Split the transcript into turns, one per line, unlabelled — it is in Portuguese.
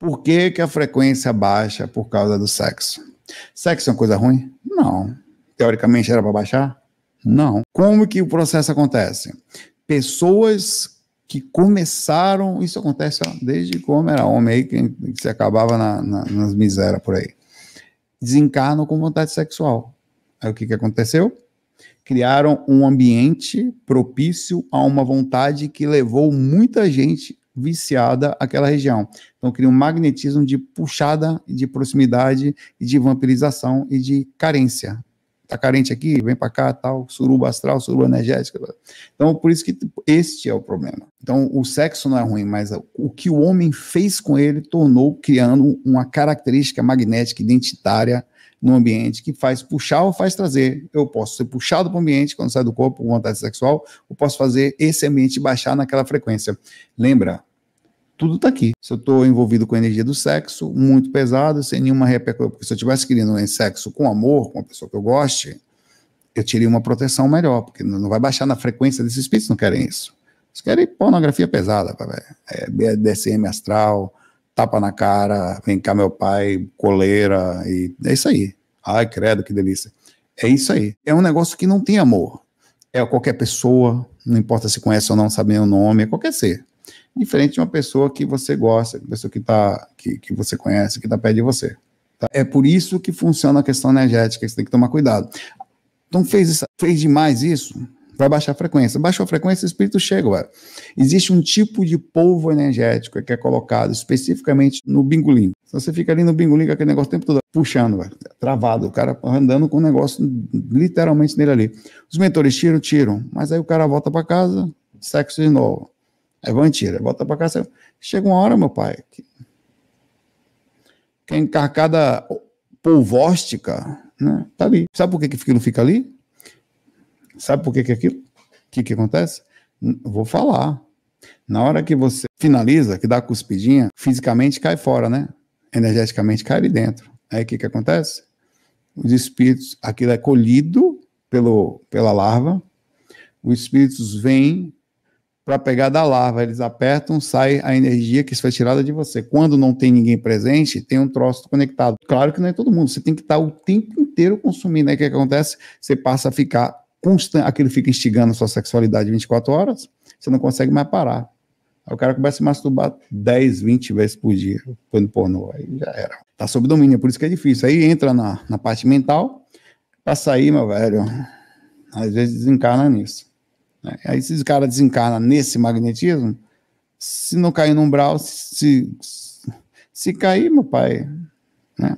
Por que, que a frequência baixa por causa do sexo? Sexo é uma coisa ruim? Não. Teoricamente era para baixar? Não. Como que o processo acontece? Pessoas que começaram, isso acontece ó, desde quando era homem aí, que, se acabava na, na, nas misérias por aí, desencarnam com vontade sexual. Aí o que, que aconteceu? Criaram um ambiente propício a uma vontade que levou muita gente viciada aquela região. Então cria um magnetismo de puxada, de proximidade, de vampirização e de carência. Tá carente aqui, vem para cá, tal, suruba astral, suruba energética. Então por isso que este é o problema. Então o sexo não é ruim, mas o que o homem fez com ele tornou criando uma característica magnética identitária num ambiente que faz puxar ou faz trazer. Eu posso ser puxado para o ambiente quando sai do corpo com vontade sexual, ou posso fazer esse ambiente baixar naquela frequência. Lembra, tudo está aqui. Se eu estou envolvido com a energia do sexo, muito pesado, sem nenhuma repercussão, porque se eu estivesse querendo um sexo com amor, com uma pessoa que eu goste, eu teria uma proteção melhor, porque não vai baixar na frequência desses espíritos, não querem isso. Eles querem pornografia pesada, é, BDSM astral, tapa na cara, vem cá meu pai, coleira, e é isso aí. Ai, credo, que delícia. É isso aí. É um negócio que não tem amor. É qualquer pessoa, não importa se conhece ou não, sabe o nome, é qualquer ser. Diferente de uma pessoa que você gosta, uma pessoa que, tá, que, que você conhece, que está perto de você. Tá? É por isso que funciona a questão energética, que você tem que tomar cuidado. Então fez, isso, fez demais isso, vai baixar a frequência. Baixou a frequência, o espírito chega. velho. Existe um tipo de polvo energético que é colocado especificamente no bingolim. Então você fica ali no bingolim com aquele negócio o tempo todo puxando, velho, travado, o cara andando com o negócio literalmente nele ali. Os mentores tiram, tiram, mas aí o cara volta para casa, sexo de novo. Aí é vai tira, volta para casa. Chega uma hora, meu pai, que, que é encarcada polvóstica, né? Tá ali. Sabe por que, que não fica ali? Sabe por que, que é aquilo? O que, que acontece? Vou falar. Na hora que você finaliza, que dá a cuspidinha, fisicamente cai fora, né? Energeticamente cai ali dentro. Aí o que, que acontece? Os espíritos, aquilo é colhido pelo, pela larva, os espíritos vêm para pegar da larva, eles apertam, sai a energia que foi tirada de você. Quando não tem ninguém presente, tem um troço conectado. Claro que não é todo mundo, você tem que estar tá o tempo inteiro consumindo. Aí o que, que acontece? Você passa a ficar constante, aquilo fica instigando a sua sexualidade 24 horas, você não consegue mais parar. Aí o cara começa a se masturbar 10, 20 vezes por dia, quando pornô, aí já era. Tá sob domínio, é por isso que é difícil. Aí entra na, na parte mental, pra sair, meu velho, às vezes desencarna nisso. Né? Aí se o cara desencarna nesse magnetismo, se não cair no umbral, se, se, se cair, meu pai, né?